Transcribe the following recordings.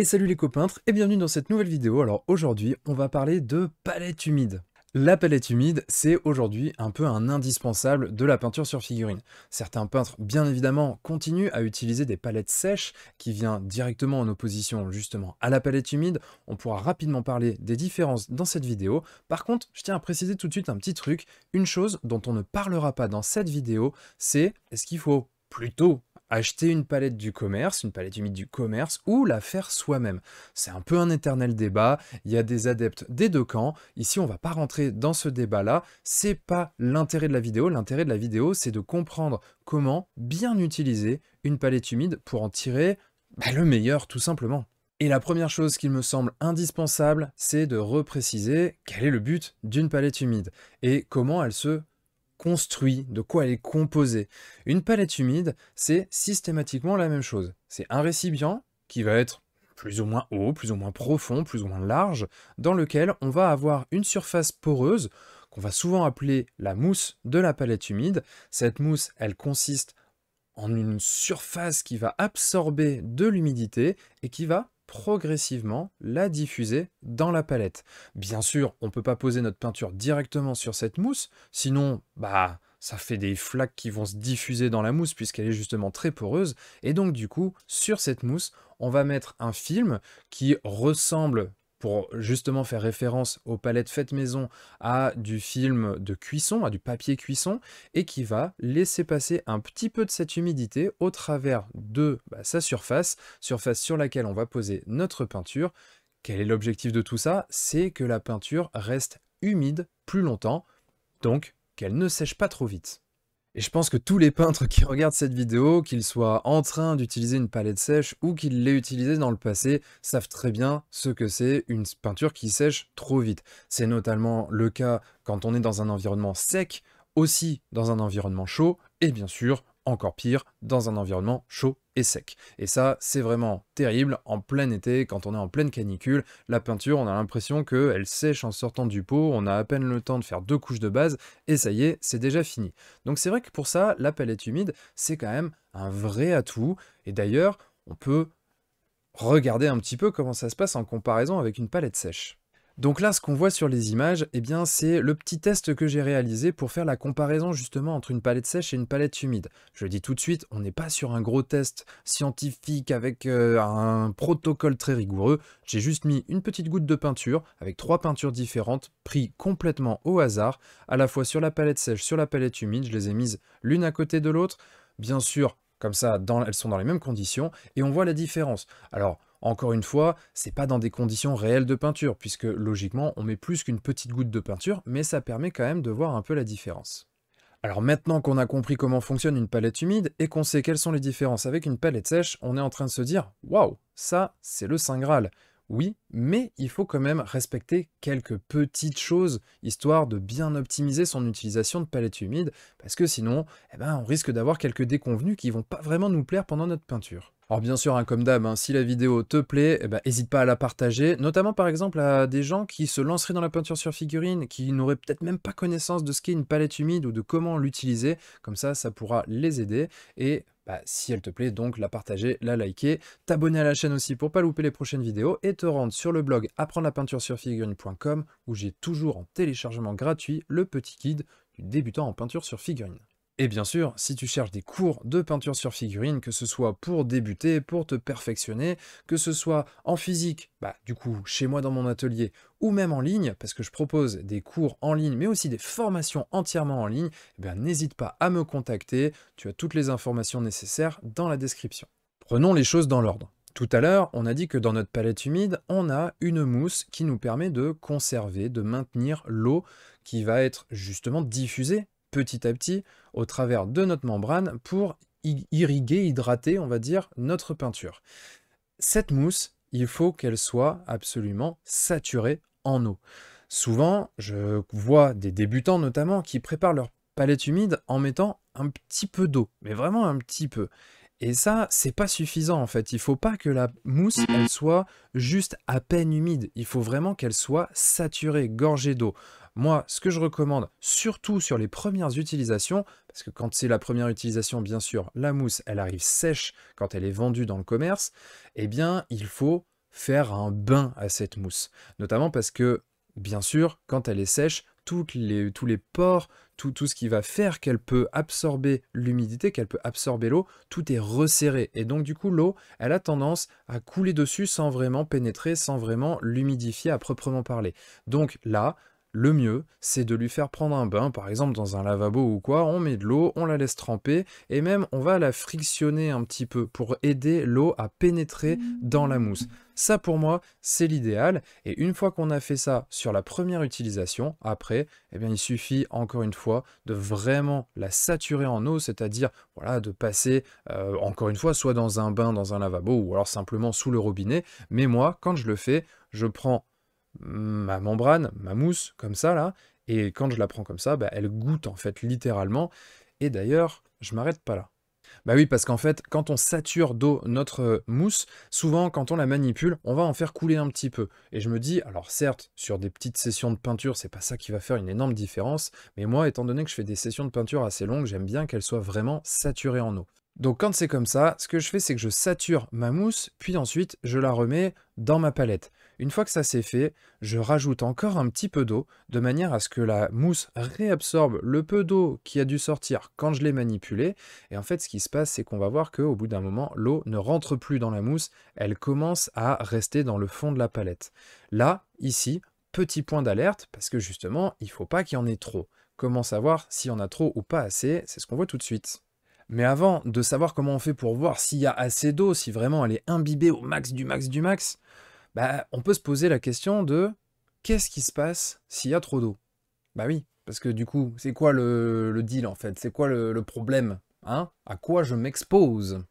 Et salut les copeintres et bienvenue dans cette nouvelle vidéo. Alors aujourd'hui, on va parler de palette humide. La palette humide, c'est aujourd'hui un peu un indispensable de la peinture sur figurine. Certains peintres, bien évidemment, continuent à utiliser des palettes sèches qui viennent directement en opposition justement à la palette humide. On pourra rapidement parler des différences dans cette vidéo. Par contre, je tiens à préciser tout de suite un petit truc. Une chose dont on ne parlera pas dans cette vidéo, c'est est-ce qu'il faut plutôt acheter une palette du commerce, une palette humide du commerce, ou la faire soi-même. C'est un peu un éternel débat, il y a des adeptes des deux camps, ici on va pas rentrer dans ce débat-là, c'est pas l'intérêt de la vidéo, l'intérêt de la vidéo c'est de comprendre comment bien utiliser une palette humide pour en tirer bah, le meilleur tout simplement. Et la première chose qu'il me semble indispensable, c'est de repréciser quel est le but d'une palette humide et comment elle se construit, de quoi elle est composée. Une palette humide, c'est systématiquement la même chose. C'est un récipient qui va être plus ou moins haut, plus ou moins profond, plus ou moins large, dans lequel on va avoir une surface poreuse qu'on va souvent appeler la mousse de la palette humide. Cette mousse, elle consiste en une surface qui va absorber de l'humidité et qui va progressivement la diffuser dans la palette. Bien sûr, on ne peut pas poser notre peinture directement sur cette mousse, sinon, bah, ça fait des flaques qui vont se diffuser dans la mousse puisqu'elle est justement très poreuse. Et donc du coup, sur cette mousse, on va mettre un film qui ressemble pour justement faire référence aux palettes faites maison, à du film de cuisson, à du papier cuisson, et qui va laisser passer un petit peu de cette humidité au travers de bah, sa surface, surface sur laquelle on va poser notre peinture. Quel est l'objectif de tout ça C'est que la peinture reste humide plus longtemps, donc qu'elle ne sèche pas trop vite. Et je pense que tous les peintres qui regardent cette vidéo, qu'ils soient en train d'utiliser une palette sèche ou qu'ils l'aient utilisée dans le passé, savent très bien ce que c'est une peinture qui sèche trop vite. C'est notamment le cas quand on est dans un environnement sec, aussi dans un environnement chaud, et bien sûr, encore pire, dans un environnement chaud et sec. Et ça, c'est vraiment terrible en plein été, quand on est en pleine canicule. La peinture, on a l'impression qu'elle sèche en sortant du pot, on a à peine le temps de faire deux couches de base, et ça y est, c'est déjà fini. Donc c'est vrai que pour ça, la palette humide, c'est quand même un vrai atout. Et d'ailleurs, on peut regarder un petit peu comment ça se passe en comparaison avec une palette sèche. Donc là, ce qu'on voit sur les images, eh bien, c'est le petit test que j'ai réalisé pour faire la comparaison justement entre une palette sèche et une palette humide. Je le dis tout de suite, on n'est pas sur un gros test scientifique avec euh, un protocole très rigoureux. J'ai juste mis une petite goutte de peinture avec trois peintures différentes, prises complètement au hasard, à la fois sur la palette sèche, sur la palette humide. Je les ai mises l'une à côté de l'autre. Bien sûr, comme ça, elles sont dans les mêmes conditions, et on voit la différence. Alors, encore une fois, c'est pas dans des conditions réelles de peinture, puisque logiquement, on met plus qu'une petite goutte de peinture, mais ça permet quand même de voir un peu la différence. Alors maintenant qu'on a compris comment fonctionne une palette humide et qu'on sait quelles sont les différences avec une palette sèche, on est en train de se dire « Waouh, ça, c'est le Saint Graal !» oui, mais il faut quand même respecter quelques petites choses, histoire de bien optimiser son utilisation de palette humide, parce que sinon, eh ben, on risque d'avoir quelques déconvenus qui vont pas vraiment nous plaire pendant notre peinture. Alors bien sûr, un hein, comme d'hab, hein, si la vidéo te plaît, eh ben, hésite pas à la partager, notamment par exemple à des gens qui se lanceraient dans la peinture sur figurine, qui n'auraient peut-être même pas connaissance de ce qu'est une palette humide ou de comment l'utiliser, comme ça, ça pourra les aider, et bah, si elle te plaît, donc la partager, la liker, t'abonner à la chaîne aussi pour pas louper les prochaines vidéos et te rendre sur le blog apprendre la peinture sur figurine.com où j'ai toujours en téléchargement gratuit le petit guide du débutant en peinture sur figurine. Et bien sûr, si tu cherches des cours de peinture sur figurine, que ce soit pour débuter, pour te perfectionner, que ce soit en physique, bah du coup chez moi dans mon atelier, ou même en ligne, parce que je propose des cours en ligne, mais aussi des formations entièrement en ligne, eh n'hésite pas à me contacter, tu as toutes les informations nécessaires dans la description. Prenons les choses dans l'ordre. Tout à l'heure, on a dit que dans notre palette humide, on a une mousse qui nous permet de conserver, de maintenir l'eau qui va être justement diffusée petit à petit au travers de notre membrane pour irriguer, hydrater, on va dire, notre peinture. Cette mousse, il faut qu'elle soit absolument saturée en eau. Souvent, je vois des débutants notamment qui préparent leur palette humide en mettant un petit peu d'eau, mais vraiment un petit peu. Et ça, c'est pas suffisant en fait. Il faut pas que la mousse, elle soit juste à peine humide. Il faut vraiment qu'elle soit saturée, gorgée d'eau. Moi, ce que je recommande, surtout sur les premières utilisations, parce que quand c'est la première utilisation, bien sûr, la mousse, elle arrive sèche quand elle est vendue dans le commerce, eh bien, il faut faire un bain à cette mousse. Notamment parce que, bien sûr, quand elle est sèche, les, tous les pores, tout, tout ce qui va faire qu'elle peut absorber l'humidité, qu'elle peut absorber l'eau, tout est resserré. Et donc du coup, l'eau, elle a tendance à couler dessus sans vraiment pénétrer, sans vraiment l'humidifier à proprement parler. Donc là, le mieux, c'est de lui faire prendre un bain, par exemple dans un lavabo ou quoi, on met de l'eau, on la laisse tremper, et même on va la frictionner un petit peu pour aider l'eau à pénétrer dans la mousse. Ça pour moi, c'est l'idéal, et une fois qu'on a fait ça sur la première utilisation, après, eh bien, il suffit encore une fois de vraiment la saturer en eau, c'est-à-dire voilà, de passer euh, encore une fois soit dans un bain, dans un lavabo, ou alors simplement sous le robinet, mais moi, quand je le fais, je prends ma membrane, ma mousse, comme ça, là. Et quand je la prends comme ça, bah, elle goûte, en fait, littéralement. Et d'ailleurs, je m'arrête pas là. Bah oui, parce qu'en fait, quand on sature d'eau notre euh, mousse, souvent quand on la manipule, on va en faire couler un petit peu. Et je me dis, alors certes, sur des petites sessions de peinture, c'est pas ça qui va faire une énorme différence, mais moi, étant donné que je fais des sessions de peinture assez longues, j'aime bien qu'elles soient vraiment saturées en eau. Donc quand c'est comme ça, ce que je fais, c'est que je sature ma mousse, puis ensuite je la remets dans ma palette. Une fois que ça c'est fait, je rajoute encore un petit peu d'eau, de manière à ce que la mousse réabsorbe le peu d'eau qui a dû sortir quand je l'ai manipulée. Et en fait, ce qui se passe, c'est qu'on va voir qu'au bout d'un moment, l'eau ne rentre plus dans la mousse, elle commence à rester dans le fond de la palette. Là, ici, petit point d'alerte, parce que justement, il ne faut pas qu'il y en ait trop. Comment savoir s'il y en a trop ou pas assez C'est ce qu'on voit tout de suite. Mais avant de savoir comment on fait pour voir s'il y a assez d'eau, si vraiment elle est imbibée au max du max du max, bah, on peut se poser la question de qu'est-ce qui se passe s'il y a trop d'eau Bah oui, parce que du coup, c'est quoi le, deal en fait C'est quoi le, problème hein À quoi je m'expose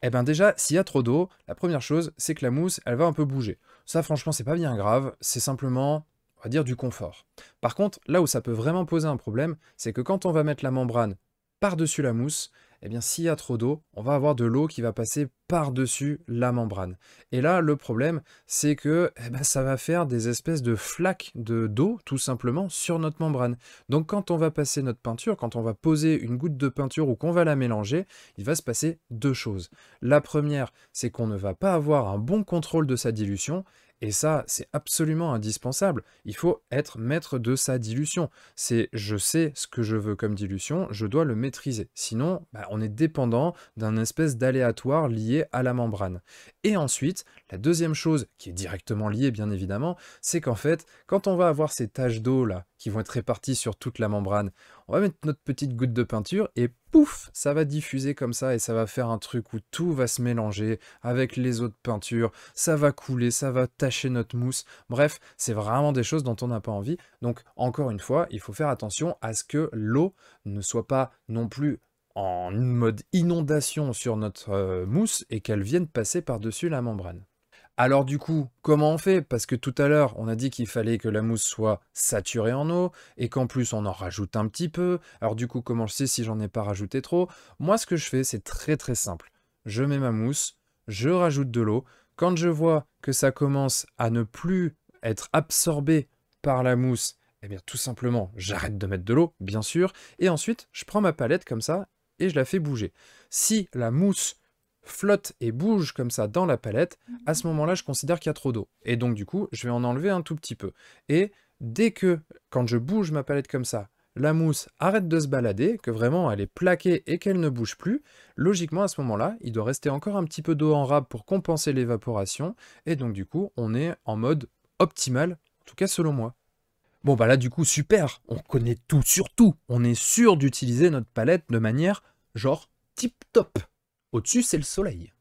eh bien déjà, s'il y a trop d'eau, la première chose, c'est que la mousse, elle va un peu bouger. Ça, franchement, c'est pas bien grave, c'est simplement, on va dire, du confort. Par contre, là où ça peut vraiment poser un problème, c'est que quand on va mettre la membrane par-dessus la mousse, eh bien s'il y a trop d'eau, on va avoir de l'eau qui va passer par-dessus la membrane. Et là, le problème, c'est que eh ben, ça va faire des espèces de flaques d'eau, tout simplement, sur notre membrane. Donc quand on va passer notre peinture, quand on va poser une goutte de peinture ou qu'on va la mélanger, il va se passer deux choses. La première, c'est qu'on ne va pas avoir un bon contrôle de sa dilution, et ça, c'est absolument indispensable. Il faut être maître de sa dilution. C'est je sais ce que je veux comme dilution, je dois le maîtriser. Sinon, bah, on est dépendant d'un espèce d'aléatoire lié à la membrane. Et ensuite, la deuxième chose, qui est directement liée bien évidemment, c'est qu'en fait, quand on va avoir ces taches d'eau là, qui vont être réparties sur toute la membrane, on va mettre notre petite goutte de peinture et pouf, ça va diffuser comme ça et ça va faire un truc où tout va se mélanger avec les autres peintures, ça va couler, ça va tacher notre mousse. Bref, c'est vraiment des choses dont on n'a pas envie. Donc encore une fois, il faut faire attention à ce que l'eau ne soit pas non plus en mode inondation sur notre euh, mousse et qu'elle vienne passer par-dessus la membrane. Alors du coup, comment on fait Parce que tout à l'heure, on a dit qu'il fallait que la mousse soit saturée en eau et qu'en plus on en rajoute un petit peu. Alors du coup, comment je sais si j'en ai pas rajouté trop Moi, ce que je fais, c'est très très simple. Je mets ma mousse, je rajoute de l'eau. Quand je vois que ça commence à ne plus être absorbé par la mousse, eh bien tout simplement, j'arrête de mettre de l'eau, bien sûr, et ensuite, je prends ma palette comme ça et je la fais bouger. Si la mousse flotte et bouge comme ça dans la palette, à ce mhm. moment-là, je considère qu'il y a trop d'eau. Et donc, du coup, je vais en enlever un tout petit peu. Et dès que, quand je bouge ma palette comme ça, la mousse arrête de se balader, que vraiment elle est plaquée et qu'elle ne bouge plus, logiquement à ce moment-là, il doit rester encore un petit peu d'eau en rab pour compenser l'évaporation, et donc du coup, on est en mode optimal, en tout cas selon moi. Bon bah là du coup, super, on connaît tout sur tout, on est sûr d'utiliser notre palette de manière genre tip-top. Au-dessus, c'est le soleil.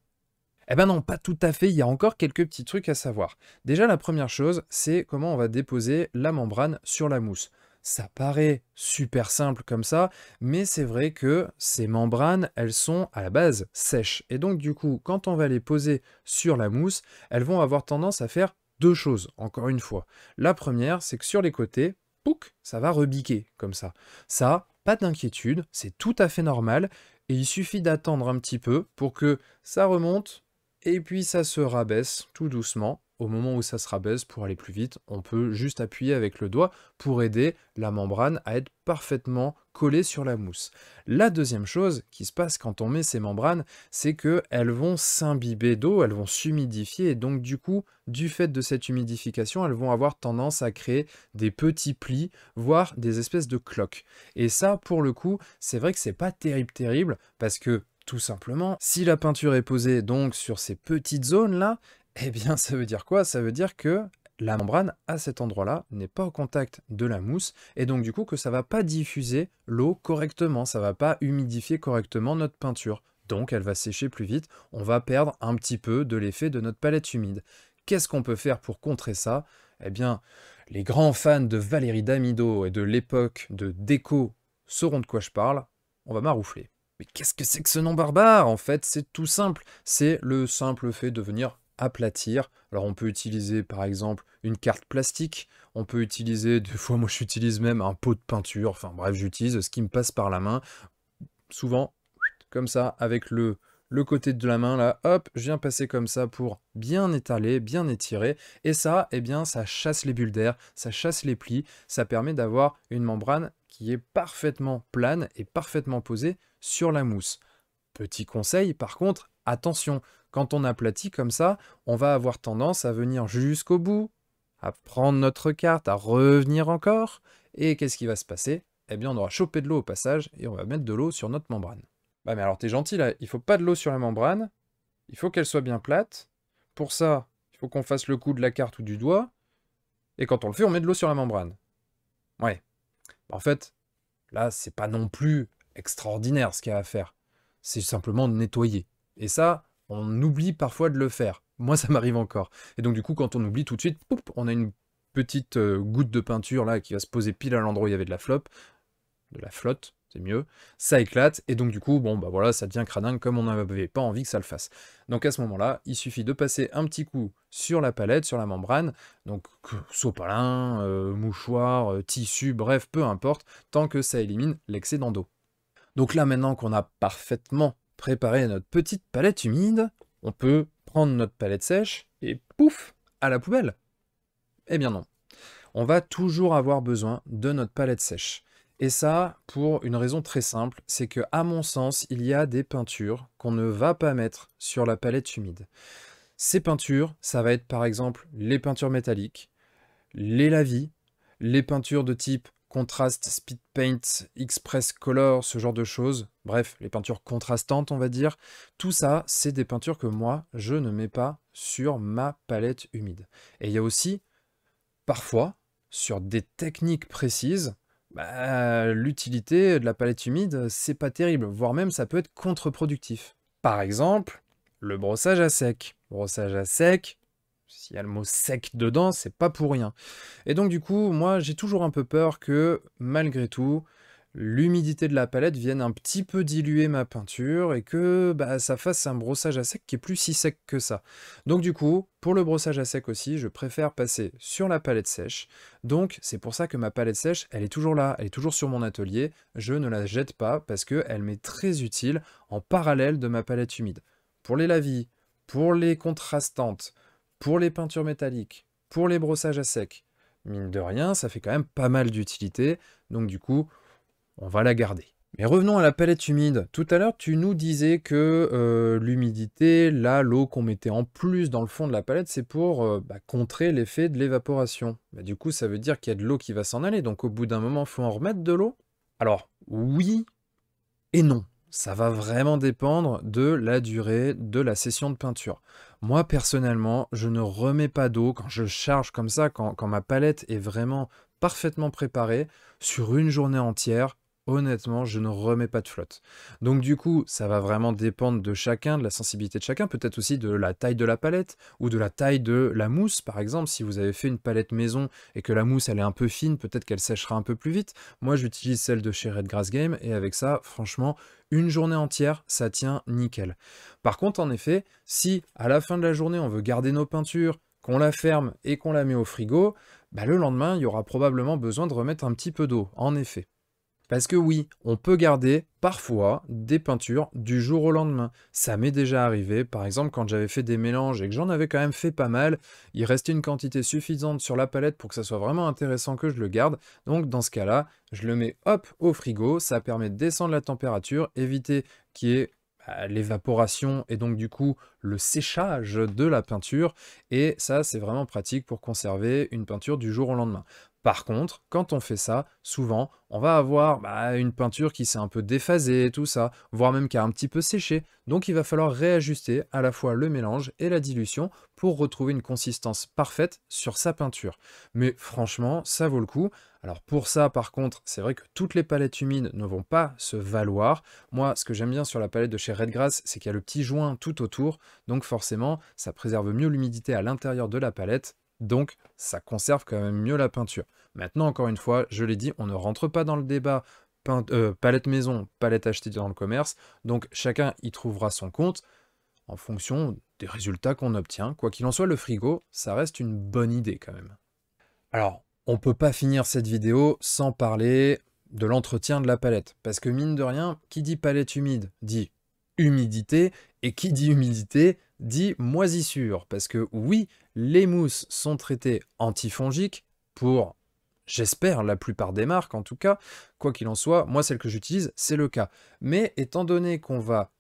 Eh ben non, pas tout à fait, il y a encore quelques petits trucs à savoir. Déjà, la première chose, c'est comment on va déposer la membrane sur la mousse. Ça paraît super simple comme ça, mais c'est vrai que ces membranes, elles sont à la base sèches. Et donc du coup, quand on va les poser sur la mousse, elles vont avoir tendance à faire deux choses, encore une fois. La première, c'est que sur les côtés, pouc, ça va rebiquer comme ça. Ça, pas d'inquiétude, c'est tout à fait normal. Et il suffit d'attendre un petit peu pour que ça remonte et puis ça se rabaisse tout doucement. Au moment où ça se rabaisse, pour aller plus vite, on peut juste appuyer avec le doigt pour aider la membrane à être parfaitement coller sur la mousse. La deuxième chose qui se passe quand on met ces membranes, c'est qu'elles vont s'imbiber d'eau, elles vont s'humidifier et donc du coup, du fait de cette humidification, elles vont avoir tendance à créer des petits plis, voire des espèces de cloques. Et ça, pour le coup, c'est vrai que c'est pas terrible terrible parce que tout simplement, si la peinture est posée donc sur ces petites zones là, eh bien, ça veut dire quoi Ça veut dire que la membrane à cet endroit-là n'est pas au contact de la mousse et donc du coup que ça va pas diffuser l'eau correctement, ça va pas humidifier correctement notre peinture. Donc elle va sécher plus vite, on va perdre un petit peu de l'effet de notre palette humide. Qu'est-ce qu'on peut faire pour contrer ça Eh bien, les grands fans de Valérie Damido et de l'époque de déco sauront de quoi je parle, on va maroufler. Mais qu'est-ce que c'est que ce nom barbare En fait, c'est tout simple. C'est le simple fait de venir aplatir. Alors on peut utiliser par exemple une carte plastique, on peut utiliser, des fois moi j'utilise même un pot de peinture, enfin bref j'utilise ce qui me passe par la main, souvent comme ça avec le, le côté de la main là, hop, je viens passer comme ça pour bien étaler, bien étirer, et ça, eh bien ça chasse les bulles d'air, ça chasse les plis, ça permet d'avoir une membrane qui est parfaitement plane et parfaitement posée sur la mousse. Petit conseil par contre, attention, quand on aplatit comme ça, on va avoir tendance à venir jusqu'au bout, à prendre notre carte, à revenir encore, et qu'est-ce qui va se passer Eh bien on aura chopé de l'eau au passage, et on va mettre de l'eau sur notre membrane. Bah mais alors t'es gentil là, il faut pas de l'eau sur la membrane, il faut qu'elle soit bien plate, pour ça, il faut qu'on fasse le coup de la carte ou du doigt, et quand on le fait, on met de l'eau sur la membrane. Ouais. En fait, là, c'est pas non plus extraordinaire ce qu'il y a à faire. C'est simplement nettoyer. Et ça, on oublie parfois de le faire. Moi, ça m'arrive encore. Et donc, du coup, quand on oublie tout de suite, on a une petite euh, goutte de peinture là qui va se poser pile à l'endroit où il y avait de la flop de la flotte, c'est mieux. Ça éclate et donc du coup, bon bah voilà, ça devient cradingue comme on n'avait pas envie que ça le fasse. Donc à ce moment-là, il suffit de passer un petit coup sur la palette, sur la membrane, donc sopalin, euh, mouchoir, euh, tissu, bref, peu importe, tant que ça élimine l'excédent d'eau. Donc là, maintenant qu'on a parfaitement préparer notre petite palette humide, on peut prendre notre palette sèche et pouf, à la poubelle. Eh bien non, on va toujours avoir besoin de notre palette sèche. Et ça, pour une raison très simple, c'est que, à mon sens, il y a des peintures qu'on ne va pas mettre sur la palette humide. Ces peintures, ça va être par exemple les peintures métalliques, les lavis, les peintures de type contraste, speed paint, express color, ce genre de choses. Bref, les peintures contrastantes, on va dire. Tout ça, c'est des peintures que moi, je ne mets pas sur ma palette humide. Et il y a aussi, parfois, sur des techniques précises, bah, l'utilité de la palette humide, c'est pas terrible, voire même ça peut être contre-productif. Par exemple, le brossage à sec. Brossage à sec, s'il y a le mot sec dedans, c'est pas pour rien. Et donc du coup, moi j'ai toujours un peu peur que malgré tout, l'humidité de la palette vienne un petit peu diluer ma peinture et que bah, ça fasse un brossage à sec qui est plus si sec que ça. Donc du coup, pour le brossage à sec aussi, je préfère passer sur la palette sèche. Donc c'est pour ça que ma palette sèche, elle est toujours là, elle est toujours sur mon atelier. Je ne la jette pas parce qu'elle m'est très utile en parallèle de ma palette humide. Pour les lavis, pour les contrastantes, pour les peintures métalliques, pour les brossages à sec. Mine de rien, ça fait quand même pas mal d'utilité, donc du coup, on va la garder. Mais revenons à la palette humide. Tout à l'heure, tu nous disais que euh, l'humidité, là, l'eau qu'on mettait en plus dans le fond de la palette, c'est pour euh, bah, contrer l'effet de l'évaporation. Bah, du coup, ça veut dire qu'il y a de l'eau qui va s'en aller, donc au bout d'un moment, il faut en remettre de l'eau Alors, oui et non ça va vraiment dépendre de la durée de la session de peinture. Moi personnellement, je ne remets pas d'eau quand je charge comme ça, quand, ma palette est vraiment parfaitement préparée, sur une journée entière, honnêtement, je ne remets pas de flotte. Donc du coup, ça va vraiment dépendre de chacun, de la sensibilité de chacun, peut-être aussi de la taille de la palette ou de la taille de la mousse, par exemple. Si vous avez fait une palette maison et que la mousse elle est un peu fine, peut-être qu'elle séchera un peu plus vite. Moi, j'utilise celle de chez Red Game et avec ça, franchement, une journée entière, ça tient nickel. Par contre, en effet, si à la fin de la journée, on veut garder nos peintures, qu'on la ferme et qu'on la met au frigo, bah, le lendemain, il y aura probablement besoin de remettre un petit peu d'eau, en effet. Parce que oui, on peut garder parfois des peintures du jour au lendemain. Ça m'est déjà arrivé, par exemple quand j'avais fait des mélanges et que j'en avais quand même fait pas mal, il restait une quantité suffisante sur la palette pour que ça soit vraiment intéressant que je le garde. Donc dans ce cas-là, je le mets hop au frigo, ça permet de descendre la température, éviter qu'il y ait bah, l'évaporation et donc du coup le séchage de la peinture et ça c'est vraiment pratique pour conserver une peinture du jour au lendemain. Par contre, quand on fait ça, souvent, on va avoir bah, une peinture qui s'est un peu déphasée, tout ça, voire même qui a un petit peu séché. Donc il va falloir réajuster à la fois le mélange et la dilution pour retrouver une consistance parfaite sur sa peinture. Mais franchement, ça vaut le coup. Alors pour ça, par contre, c'est vrai que toutes les palettes humides ne vont pas se valoir. Moi, ce que j'aime bien sur la palette de chez Redgrass, c'est qu'il y a le petit joint tout autour, donc forcément, ça préserve mieux l'humidité à l'intérieur de la palette donc, ça conserve quand même mieux la peinture. Maintenant, encore une fois, je l'ai dit, on ne rentre pas dans le débat euh, palette maison, palette achetée dans le commerce. Donc, chacun y trouvera son compte en fonction des résultats qu'on obtient. Quoi qu'il en soit, le frigo, ça reste une bonne idée quand même. Alors, on ne peut pas finir cette vidéo sans parler de l'entretien de la palette. Parce que mine de rien, qui dit palette humide dit humidité, et qui dit humidité dit moisissure, parce que oui, les mousses sont traitées antifongiques pour, j'espère, la plupart des marques en tout cas, quoi qu'il en soit, moi celle que j'utilise, c'est le cas. Mais étant donné qu'on va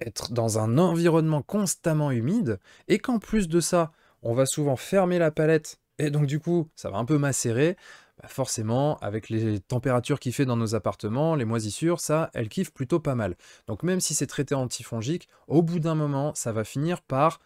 être dans un environnement constamment humide, et qu'en plus de ça, on va souvent fermer la palette, et donc du coup, ça va un peu macérer, bah, forcément, avec les températures qu'il fait dans nos appartements, les moisissures, ça, elles kiffent plutôt pas mal. Donc même si c'est traité antifongique, au bout d'un moment, ça va finir par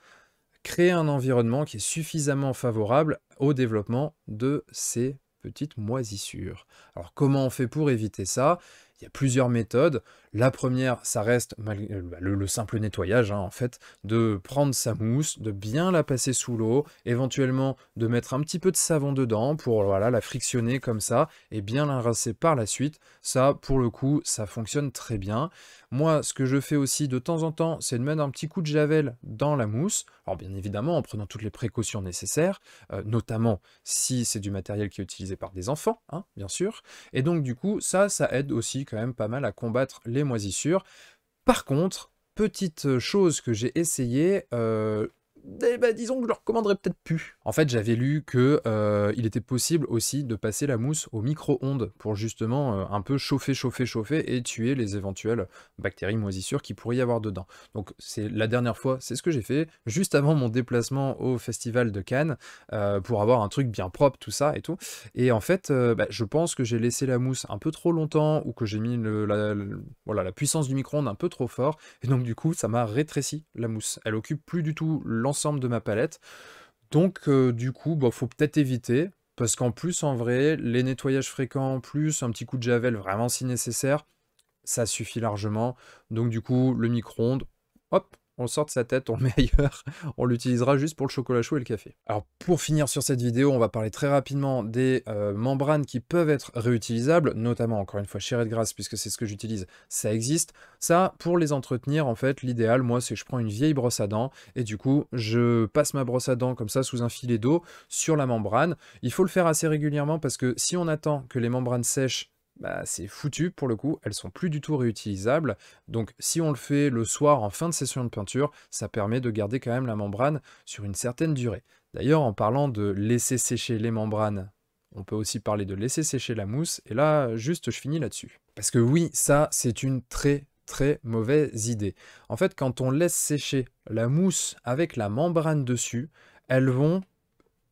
créer un environnement qui est suffisamment favorable au développement de ces petites moisissures. Alors comment on fait pour éviter ça il y a plusieurs méthodes. La première, ça reste euh, bah, le, simple nettoyage, hein, en fait, de prendre sa mousse, de bien la passer sous l'eau, éventuellement de mettre un petit peu de savon dedans pour voilà, la frictionner comme ça, et bien la rincer par la suite. Ça, pour le coup, ça fonctionne très bien. Moi, ce que je fais aussi de temps en temps, c'est de mettre un petit coup de javel dans la mousse. Alors bien évidemment, en prenant toutes les précautions nécessaires, euh, notamment si c'est du matériel qui est utilisé par des enfants, hein, bien sûr. Et donc du coup, ça, ça aide aussi même pas mal à combattre les moisissures. Par contre, petite euh, chose que j'ai essayé, euh, eh ben, disons que je le recommanderais peut-être plus. En fait, j'avais lu que euh, il était possible aussi de passer la mousse au micro-ondes pour justement euh, un peu chauffer, chauffer, chauffer et tuer les éventuelles bactéries moisissures qui pourrait y avoir dedans. Donc c'est la dernière fois, c'est ce que j'ai fait juste avant mon déplacement au festival de Cannes euh, pour avoir un truc bien propre, tout ça et tout. Et en fait, bah, je pense que j'ai laissé la mousse un peu trop longtemps ou que j'ai mis le, la, voilà, la puissance du micro-ondes un peu trop fort et donc du coup ça m'a rétréci la mousse. Elle occupe plus du tout l'ensemble de ma palette. Donc euh, du coup, bon, bah, faut peut-être éviter, parce qu'en plus, en vrai, les nettoyages fréquents, plus un petit coup de javel vraiment si nécessaire, ça suffit largement. Donc du coup, le micro-ondes, hop, on sort sa tête, on le met ailleurs, on l'utilisera juste pour le chocolat chaud et le café. Alors pour finir sur cette vidéo, on va parler très rapidement des euh, membranes qui peuvent être réutilisables, notamment encore une fois chez de grâce puisque c'est ce que j'utilise, ça existe. Ça, pour les entretenir, en fait, l'idéal, moi, c'est que je prends une vieille brosse à dents, et du coup, je passe ma brosse à dents comme ça, sous un filet d'eau, sur la membrane. Il faut le faire assez régulièrement, parce que si on attend que les membranes sèchent bah, c'est foutu pour le coup, elles sont plus du tout réutilisables. Donc si on le fait le soir en fin de session de peinture, ça permet de garder quand même la membrane sur une certaine durée. D'ailleurs, en parlant de laisser sécher les membranes, on peut aussi parler de laisser sécher la mousse, et là, juste, je finis là-dessus. Parce que oui, ça, c'est une très très mauvaise idée. En fait, quand on laisse sécher la mousse avec la membrane dessus, elles vont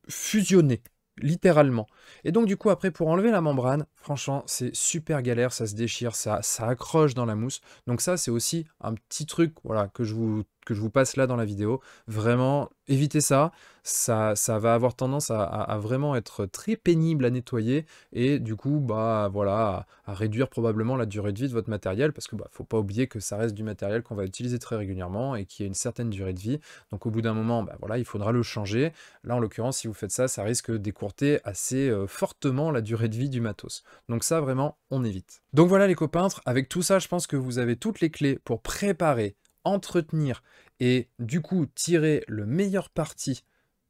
fusionner littéralement. Et donc du coup après pour enlever la membrane, franchement c'est super galère, ça se déchire, ça, ça accroche dans la mousse. Donc ça c'est aussi un petit truc voilà que je vous que je vous passe là dans la vidéo. Vraiment, évitez ça. Ça, ça va avoir tendance à, vraiment être très pénible à nettoyer et du coup, bah voilà, à, réduire probablement la durée de vie de votre matériel parce que bah, faut pas oublier que ça reste du matériel qu'on va utiliser très régulièrement et qui a une certaine durée de vie. Donc au bout d'un moment, bah, voilà, il faudra le changer. Là, en l'occurrence, si vous faites ça, ça risque d'écourter assez euh, fortement la durée de vie du matos. Donc ça, vraiment, on évite. Donc voilà les copains, avec tout ça, je pense que vous avez toutes les clés pour préparer entretenir et du coup tirer le meilleur parti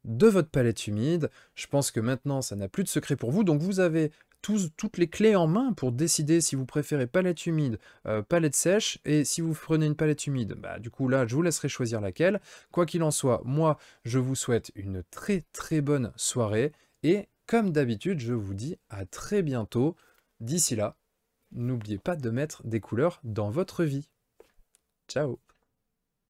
de votre palette humide. Je pense que maintenant, ça n'a plus de secret pour vous. Donc, vous avez tous, toutes les clés en main pour décider si vous préférez palette humide, euh, palette sèche. Et si vous prenez une palette humide, bah, du coup, là, je vous laisserai choisir laquelle. Quoi qu'il en soit, moi, je vous souhaite une très, très bonne soirée. Et comme d'habitude, je vous dis à très bientôt. D'ici là, n'oubliez pas de mettre des couleurs dans votre vie. Ciao